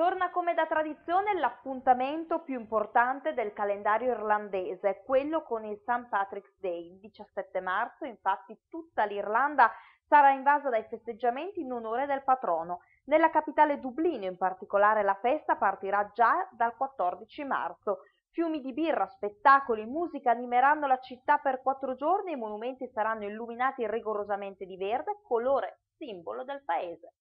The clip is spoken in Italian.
Torna come da tradizione l'appuntamento più importante del calendario irlandese, quello con il St. Patrick's Day. Il 17 marzo, infatti, tutta l'Irlanda sarà invasa dai festeggiamenti in onore del patrono. Nella capitale Dublino, in particolare, la festa partirà già dal 14 marzo. Fiumi di birra, spettacoli, musica animeranno la città per quattro giorni e i monumenti saranno illuminati rigorosamente di verde, colore simbolo del paese.